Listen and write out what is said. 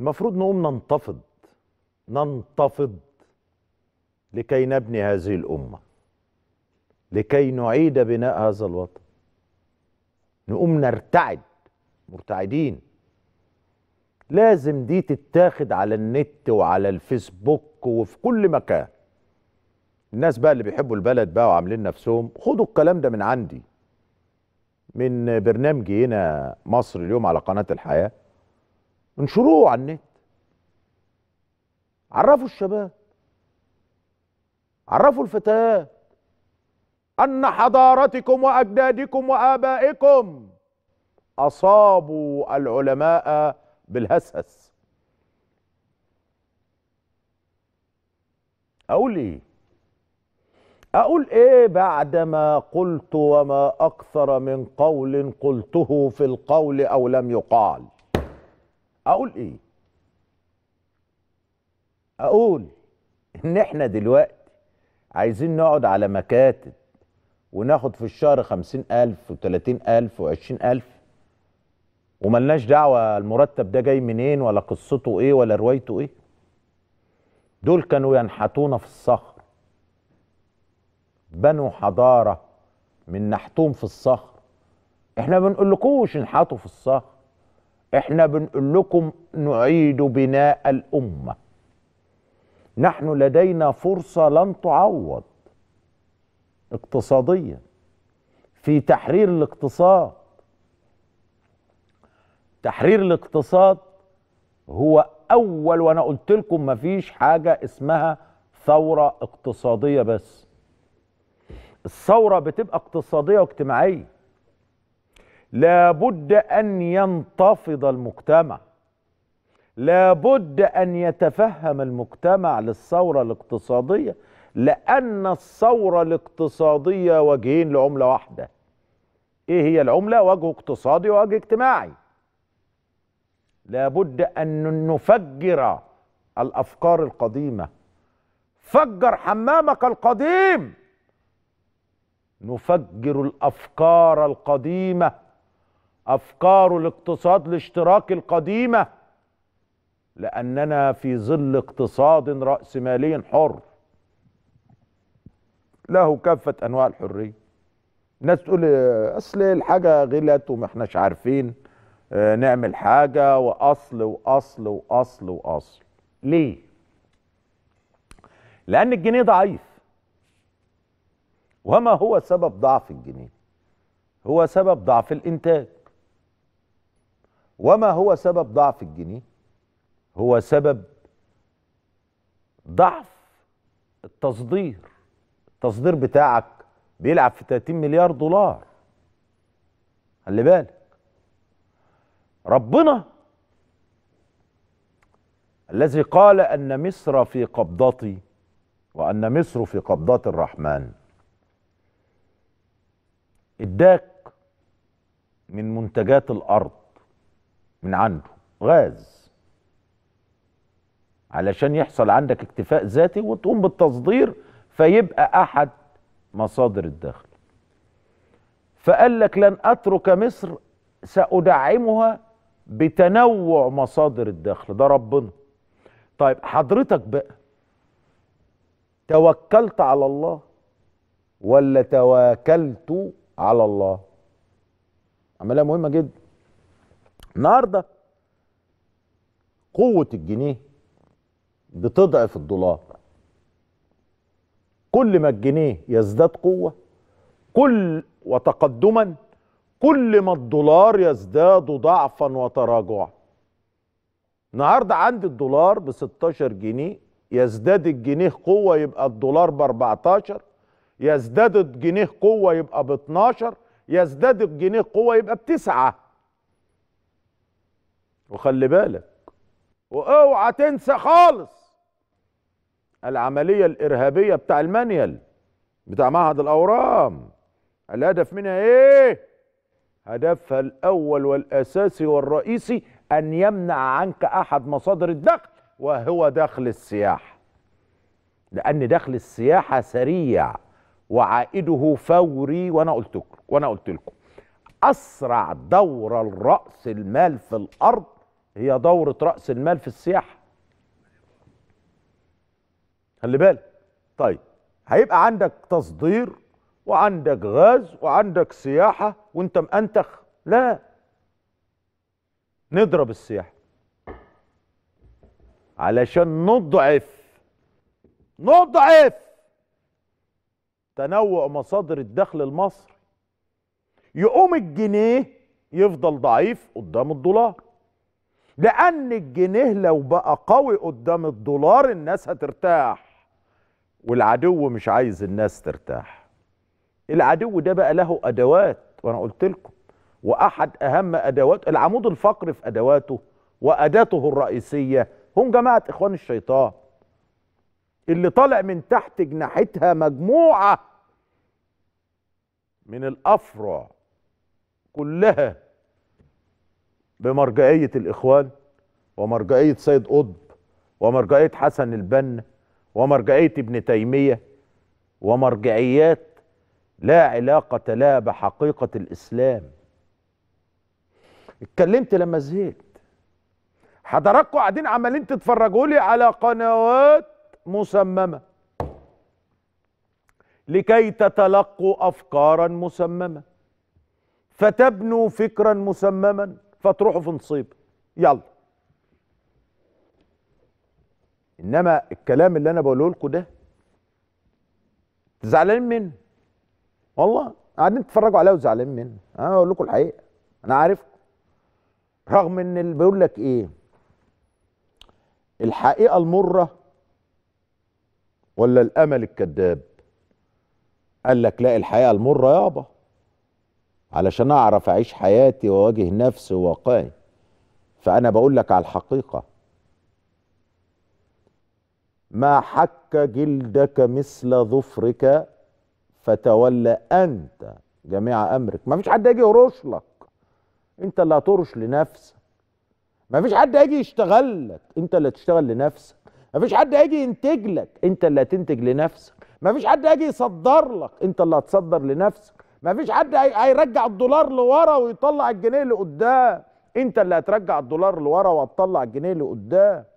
المفروض نقوم ننتفض ننتفض لكي نبني هذه الامه لكي نعيد بناء هذا الوطن نقوم نرتعد مرتعدين لازم دي تتاخد على النت وعلى الفيسبوك وفي كل مكان الناس بقى اللي بيحبوا البلد بقى وعاملين نفسهم خدوا الكلام ده من عندي من برنامجي هنا مصر اليوم على قناة الحياة انشروه على النت عرفوا الشباب عرفوا الفتيات أن حضارتكم وأجدادكم وآبائكم أصابوا العلماء بالهسهس أقول إيه؟ أقول إيه بعدما قلت وما أكثر من قول قلته في القول أو لم يقال اقول ايه اقول ان احنا دلوقتي عايزين نقعد على مكاتب وناخد في الشهر خمسين ألف وتلاتين ألف وعشرين ألف وملناش دعوة المرتب ده جاي منين ولا قصته ايه ولا روايته ايه دول كانوا ينحتون في الصخر بنوا حضارة من نحتهم في الصخر احنا ما بنقولكوش انحتوا في الصخر احنا بنقول لكم نعيد بناء الامه نحن لدينا فرصه لن تعوض اقتصاديا في تحرير الاقتصاد تحرير الاقتصاد هو اول وانا قلت لكم مفيش حاجه اسمها ثوره اقتصاديه بس الثوره بتبقى اقتصاديه واجتماعيه لابد أن ينتفض المجتمع لابد أن يتفهم المجتمع للثورة الاقتصادية لأن الثورة الاقتصادية وجهين لعملة واحدة إيه هي العملة؟ وجه اقتصادي ووجه اجتماعي لابد أن نفجر الأفكار القديمة فجر حمامك القديم نفجر الأفكار القديمة افكار الاقتصاد الاشتراكي القديمه لاننا في ظل اقتصاد راسمالي حر له كافه انواع الحريه الناس تقول اصل الحاجه غلت وما احناش عارفين آه، نعمل حاجه واصل واصل واصل واصل ليه لان الجنيه ضعيف وما هو سبب ضعف الجنيه هو سبب ضعف الانتاج وما هو سبب ضعف الجنيه هو سبب ضعف التصدير التصدير بتاعك بيلعب في 30 مليار دولار خلي بالك ربنا الذي قال ان مصر في قبضتي وان مصر في قبضه الرحمن اداك من منتجات الارض من عنده غاز علشان يحصل عندك اكتفاء ذاتي وتقوم بالتصدير فيبقى احد مصادر الدخل فقال لك لن اترك مصر سادعمها بتنوع مصادر الدخل ده ربنا طيب حضرتك بقى توكلت على الله ولا تواكلت على الله عمليه مهمه جدا النهارده قوه الجنيه بتضعف الدولار كل ما الجنيه يزداد قوه كل وتقدما كل ما الدولار يزداد ضعفا وتراجعا النهارده عندي الدولار ب 16 جنيه يزداد الجنيه قوه يبقى الدولار ب 14 يزداد الجنيه قوه يبقى ب 12 يزداد الجنيه قوه يبقى بتسعه وخلي بالك واوعى تنسى خالص العملية الإرهابية بتاع المانيال بتاع معهد الأورام الهدف منها إيه؟ هدفها الأول والأساسي والرئيسي أن يمنع عنك أحد مصادر الدخل وهو دخل السياحة لأن دخل السياحة سريع وعائده فوري وأنا قلت لكم وأنا قلت لكم أسرع دورة الرأس المال في الأرض هي دوره راس المال في السياحه خلي بالك طيب هيبقى عندك تصدير وعندك غاز وعندك سياحه وانت مأنتخ لا نضرب السياحه علشان نضعف نضعف تنوع مصادر الدخل المصري يقوم الجنيه يفضل ضعيف قدام الدولار لان الجنيه لو بقى قوي قدام الدولار الناس هترتاح والعدو مش عايز الناس ترتاح العدو ده بقى له ادوات وانا قلت لكم واحد اهم ادوات العمود الفقري في ادواته واداته الرئيسيه هم جماعه اخوان الشيطان اللي طالع من تحت جناحتها مجموعه من الافرع كلها بمرجعيه الاخوان ومرجعيه سيد قطب ومرجعيه حسن البنا ومرجعيه ابن تيميه ومرجعيات لا علاقه لها بحقيقه الاسلام اتكلمت لما زهقت حضراتكم قاعدين عمالين تتفرجوا لي على قنوات مسممه لكي تتلقوا افكارا مسممه فتبنوا فكرا مسمما فتروحوا في نصيب يلا انما الكلام اللي انا بقوله لكم ده زعلانين منه والله قاعدين تتفرجوا عليا وزعلانين منه انا اقول لكم الحقيقه انا عارفكم رغم ان اللي بيقول لك ايه الحقيقه المره ولا الامل الكذاب قال لك لا الحقيقه المره يابا علشان اعرف اعيش حياتي واواجه نفسي وواقعي فانا بقول لك على الحقيقه ما حك جلدك مثل ظفرك فتولى انت جميع امرك ما فيش حد هيجي يرش لك انت اللي هترش لنفسك ما فيش حد هيجي يشتغل لك انت اللي تشتغل لنفسك ما فيش حد هيجي ينتج لك انت اللي هتنتج لنفسك ما فيش حد هيجي يصدر لك انت اللي هتصدر لنفسك ما فيش حد هيرجع الدولار لورا ويطلع الجنيه لقدام انت اللي هترجع الدولار لورا وهتطلع الجنيه لقدام